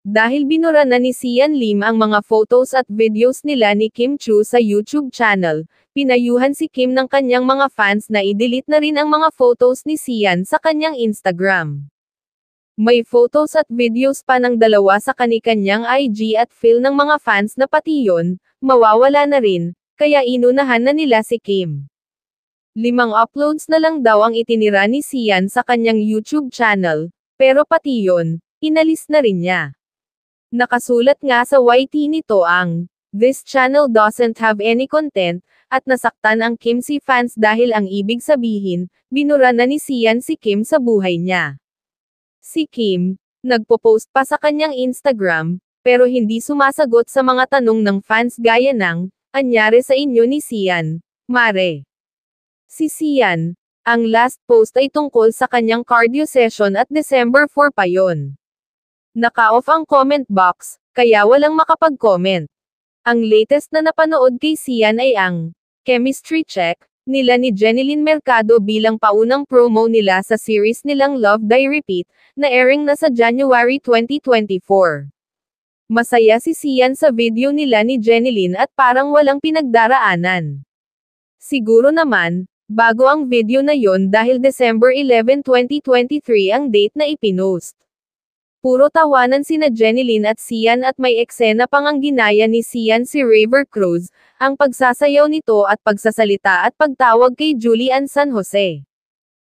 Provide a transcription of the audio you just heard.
Dahil binura na ni Sian Lim ang mga photos at videos nila ni Kim Chu sa YouTube channel, pinayuhan si Kim ng kanyang mga fans na i-delete na rin ang mga photos ni Sian sa kanyang Instagram. May photos at videos pa ng dalawa sa kanikanyang IG at feel ng mga fans na pati yon, mawawala na rin, kaya inunahan na nila si Kim. Limang uploads na lang daw ang itinira ni Sian sa kanyang YouTube channel, pero pati yon, inalis na rin niya. Nakasulat nga sa YT nito ang, This channel doesn't have any content, at nasaktan ang Kim si fans dahil ang ibig sabihin, binura na ni Sian si Kim sa buhay niya. Si Kim, nagpo-post pa sa kanyang Instagram, pero hindi sumasagot sa mga tanong ng fans gaya ng, anyari sa inyo ni Sian, Mare. Si Sian, ang last post ay tungkol sa kanyang cardio session at December 4 pa yon. Naka-off ang comment box, kaya walang makapag-comment. Ang latest na napanood kay Sian ay ang chemistry check nila ni Jenilyn Mercado bilang paunang promo nila sa series nilang Love Die Repeat na airing na sa January 2024. Masaya si Sian sa video nila ni Jenilyn at parang walang pinagdaraanan. Siguro naman, bago ang video na yon dahil December 11, 2023 ang date na ipinost. Puro tawanan sina Jenilyn at Sian at may eksena pang ang ginaya ni Sian si River Cruz, ang pagsasayaw nito at pagsasalita at pagtawag kay Julian San Jose.